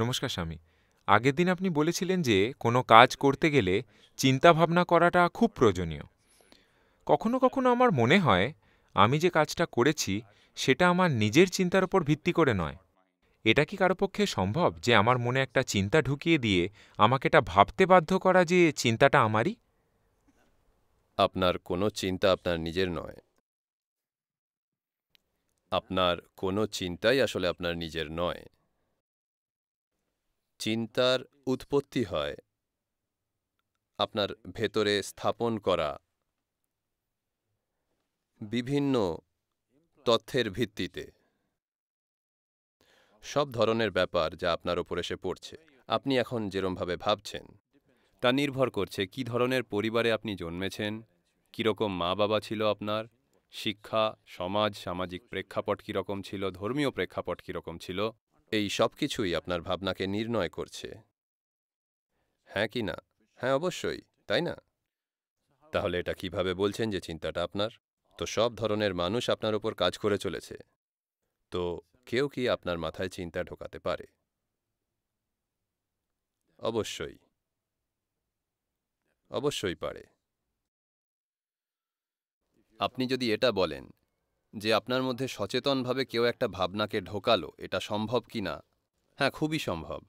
নমস্কার স্বামী আগের দিন আপনি বলেছিলেন যে কোনো কাজ করতে গেলে চিন্তাভাবনা করাটা খুব প্রয়োজনীয় কখনো কখনো আমার মনে হয় আমি যে কাজটা করেছি সেটা আমার নিজের চিন্তার ওপর ভিত্তি করে নয় এটা কি কারো পক্ষে সম্ভব যে আমার মনে একটা চিন্তা ঢুকিয়ে দিয়ে আমাকে এটা ভাবতে বাধ্য করা যে চিন্তাটা আমারই আপনার কোনো চিন্তা আপনার নিজের নয় আপনার কোনো চিন্তাই আসলে আপনার নিজের নয় চিন্তার উৎপত্তি হয় আপনার ভেতরে স্থাপন করা বিভিন্ন তথ্যের ভিত্তিতে সব ধরনের ব্যাপার যা আপনার ওপর এসে পড়ছে আপনি এখন যেরমভাবে ভাবছেন তা নির্ভর করছে কি ধরনের পরিবারে আপনি জন্মেছেন কীরকম মা বাবা ছিল আপনার শিক্ষা সমাজ সামাজিক প্রেক্ষাপট কীরকম ছিল ধর্মীয় প্রেক্ষাপট কীরকম ছিল এই সব কিছুই আপনার ভাবনাকে নির্ণয় করছে হ্যাঁ কি না হ্যাঁ অবশ্যই তাই না তাহলে এটা কিভাবে বলছেন যে চিন্তাটা আপনার তো সব ধরনের মানুষ আপনার ওপর কাজ করে চলেছে তো কেউ কি আপনার মাথায় চিন্তা ঢোকাতে পারে অবশ্যই অবশ্যই পারে আপনি যদি এটা বলেন যে আপনার মধ্যে সচেতনভাবে কেউ একটা ভাবনাকে ঢোকালো এটা সম্ভব কি না হ্যাঁ খুবই সম্ভব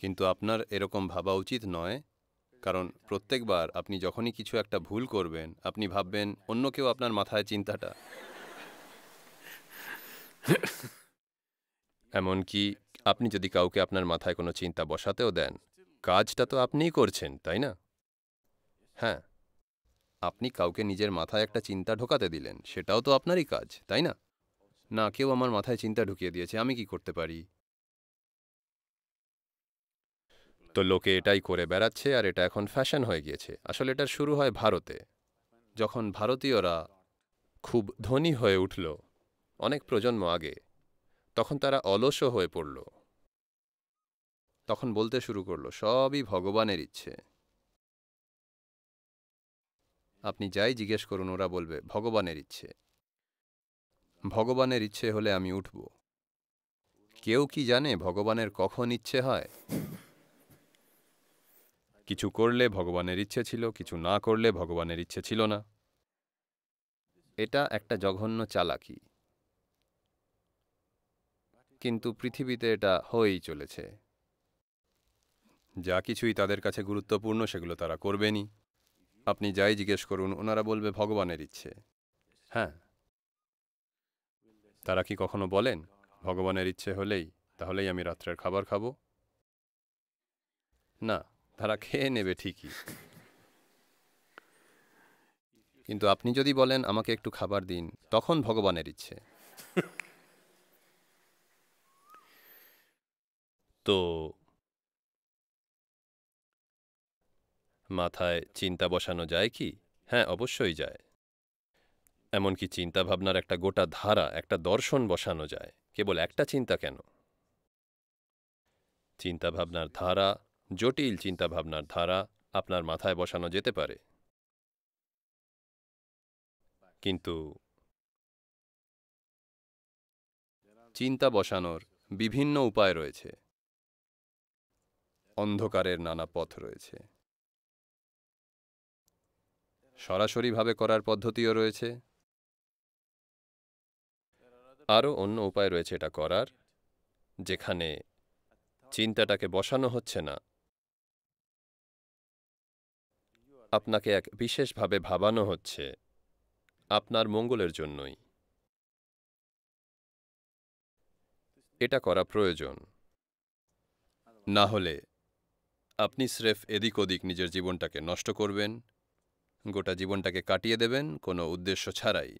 কিন্তু আপনার এরকম ভাবা উচিত নয় কারণ প্রত্যেকবার আপনি যখনই কিছু একটা ভুল করবেন আপনি ভাববেন অন্য কেউ আপনার মাথায় চিন্তাটা এমনকি আপনি যদি কাউকে আপনার মাথায় কোনো চিন্তা বসাতেও দেন কাজটা তো আপনিই করছেন তাই না হ্যাঁ আপনি কাউকে নিজের মাথায় একটা চিন্তা ঢোকাতে দিলেন সেটাও তো আপনারই কাজ তাই না না কেউ আমার মাথায় চিন্তা ঢুকিয়ে দিয়েছে আমি কি করতে পারি তো লোকে এটাই করে বেড়াচ্ছে আর এটা এখন ফ্যাশন হয়ে গিয়েছে আসলে এটা শুরু হয় ভারতে যখন ভারতীয়রা খুব ধনী হয়ে উঠল অনেক প্রজন্ম আগে তখন তারা অলসও হয়ে পড়ল তখন বলতে শুরু করলো সবই ভগবানের ইচ্ছে আপনি যাই জিজ্ঞেস করুন ওরা বলবে ভগবানের ইচ্ছে ভগবানের ইচ্ছে হলে আমি উঠব কেউ কি জানে ভগবানের কখন ইচ্ছে হয় কিছু করলে ভগবানের ইচ্ছে ছিল কিছু না করলে ভগবানের ইচ্ছে ছিল না এটা একটা জঘন্য চালাকি কিন্তু পৃথিবীতে এটা হয়েই চলেছে যা কিছুই তাদের কাছে গুরুত্বপূর্ণ সেগুলো তারা করবেনি আপনি যাই জিজ্ঞেস করুন ওনারা বলবে ভগবানের ইচ্ছে হ্যাঁ তারা কি কখনো বলেন ভগবানের ইচ্ছে হলেই তাহলেই আমি রাত্রের খাবার খাব না তারা খেয়ে নেবে ঠিকই কিন্তু আপনি যদি বলেন আমাকে একটু খাবার দিন তখন ভগবানের ইচ্ছে তো মাথায় চিন্তা বসানো যায় কি হ্যাঁ অবশ্যই যায় এমনকি চিন্তাভাবনার একটা গোটা ধারা একটা দর্শন বসানো যায় কেবল একটা চিন্তা কেন চিন্তাভাবনার ধারা জটিল চিন্তাভাবনার ধারা আপনার মাথায় বসানো যেতে পারে কিন্তু চিন্তা বসানোর বিভিন্ন উপায় রয়েছে অন্ধকারের নানা পথ রয়েছে সরাসরিভাবে করার পদ্ধতিও রয়েছে আরও অন্য উপায় রয়েছে এটা করার যেখানে চিন্তাটাকে বসানো হচ্ছে না আপনাকে এক বিশেষভাবে ভাবানো হচ্ছে আপনার মঙ্গলের জন্যই এটা করা প্রয়োজন না হলে আপনি স্রেফ এদিক ওদিক নিজের জীবনটাকে নষ্ট করবেন গোটা জীবনটাকে কাটিয়ে দেবেন কোনো উদ্দেশ্য ছাড়াই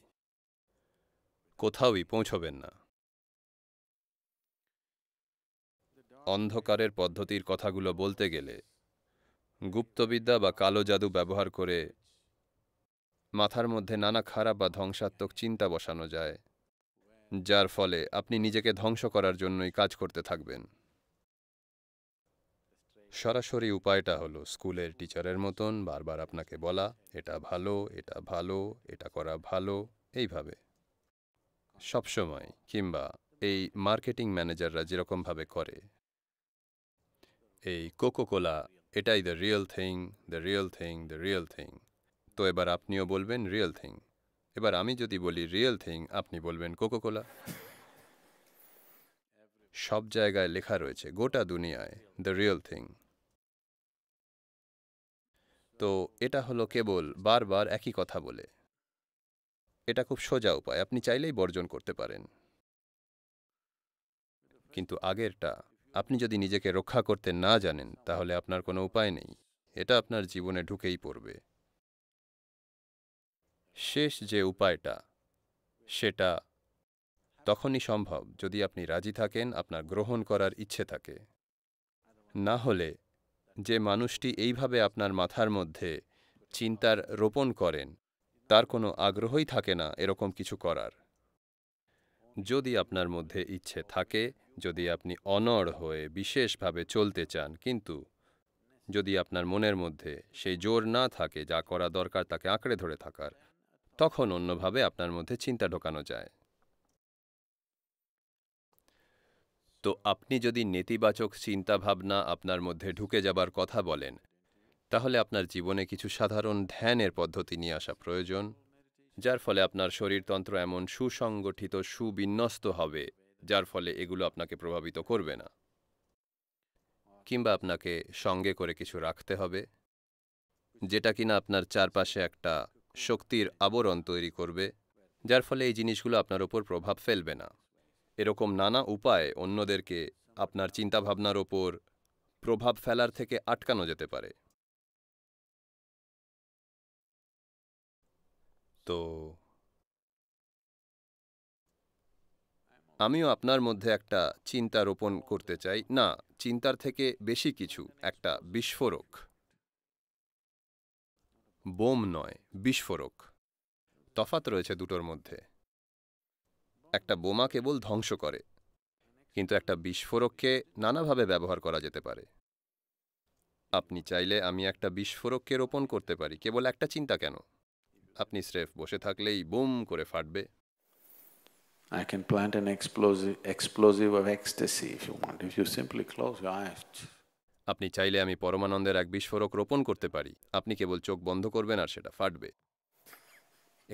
কোথাওই পৌঁছবেন না অন্ধকারের পদ্ধতির কথাগুলো বলতে গেলে গুপ্তবিদ্যা বা কালো জাদু ব্যবহার করে মাথার মধ্যে নানা খারাপ বা ধ্বংসাত্মক চিন্তা বসানো যায় যার ফলে আপনি নিজেকে ধ্বংস করার জন্যই কাজ করতে থাকবেন সরাসরি উপায়টা হলো স্কুলের টিচারের মতন বারবার আপনাকে বলা এটা ভালো এটা ভালো এটা করা ভালো এইভাবে সবসময় কিংবা এই মার্কেটিং ম্যানেজাররা যেরকমভাবে করে এই কোকোকোলা এটাই the real thing the real thing the real thing তো এবার আপনিও বলবেন রিয়েল থিং এবার আমি যদি বলি রিয়েল থিং আপনি বলবেন কোকোকোলা সব জায়গায় লেখা রয়েছে গোটা দুনিয়ায় দ্য রিয়েল থিং তো এটা হলো কেবল বারবার একই কথা বলে এটা খুব সোজা উপায় আপনি চাইলেই বর্জন করতে পারেন কিন্তু আগেরটা আপনি যদি নিজেকে রক্ষা করতে না জানেন তাহলে আপনার কোনো উপায় নেই এটা আপনার জীবনে ঢুকেই পড়বে শেষ যে উপায়টা সেটা তখনই সম্ভব যদি আপনি রাজি থাকেন আপনার গ্রহণ করার ইচ্ছে থাকে না হলে যে মানুষটি এইভাবে আপনার মাথার মধ্যে চিন্তার রোপণ করেন তার কোনো আগ্রহই থাকে না এরকম কিছু করার যদি আপনার মধ্যে ইচ্ছে থাকে যদি আপনি অনড় হয়ে বিশেষভাবে চলতে চান কিন্তু যদি আপনার মনের মধ্যে সেই জোর না থাকে যা করা দরকার তাকে আঁকড়ে ধরে থাকার তখন অন্যভাবে আপনার মধ্যে চিন্তা ঢোকানো যায় তো আপনি যদি নেতিবাচক চিন্তাভাবনা আপনার মধ্যে ঢুকে যাবার কথা বলেন তাহলে আপনার জীবনে কিছু সাধারণ ধ্যানের পদ্ধতি নিয়ে আসা প্রয়োজন যার ফলে আপনার শরীরতন্ত্র এমন সুসংগঠিত সুবিন্যস্ত হবে যার ফলে এগুলো আপনাকে প্রভাবিত করবে না কিংবা আপনাকে সঙ্গে করে কিছু রাখতে হবে যেটা কিনা আপনার চারপাশে একটা শক্তির আবরণ তৈরি করবে যার ফলে এই জিনিসগুলো আপনার ওপর প্রভাব ফেলবে না এরকম নানা উপায় অন্যদেরকে আপনার চিন্তাভাবনার ওপর প্রভাব ফেলার থেকে আটকানো যেতে পারে তো আমিও আপনার মধ্যে একটা চিন্তা রোপণ করতে চাই না চিন্তার থেকে বেশি কিছু একটা বিস্ফোরক বোম নয় বিস্ফোরক তফাত রয়েছে দুটোর মধ্যে একটা বোমা কেবল ধ্বংস করে কিন্তু একটা বিস্ফোরককে নানাভাবে ব্যবহার করা যেতে পারে আপনি চাইলে আমি একটা বিস্ফোরককে রোপণ করতে পারি কেবল একটা চিন্তা কেন আপনি স্রেফ বসে থাকলেই বুম করে ফাটবে I can plant an explosive, explosive of ecstasy if you want, if you simply close your eyes. আপনি চাইলে আমি পরমানন্দের এক বিস্ফোরক রোপণ করতে পারি আপনি কেবল চোখ বন্ধ করবেন আর সেটা ফাটবে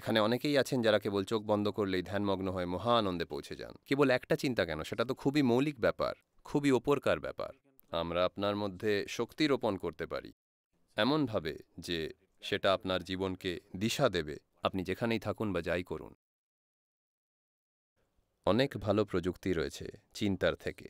এখানে অনেকেই আছেন যারা কেবল চোখ বন্ধ করলেই ধ্যানমগ্ন হয়ে মহা আনন্দে পৌঁছে যান কেবল একটা চিন্তা কেন সেটা তো খুবই মৌলিক ব্যাপার খুবই ওপরকার ব্যাপার আমরা আপনার মধ্যে শক্তি রোপণ করতে পারি এমনভাবে যে সেটা আপনার জীবনকে দিশা দেবে আপনি যেখানেই থাকুন বা যাই করুন অনেক ভালো প্রযুক্তি রয়েছে চিন্তার থেকে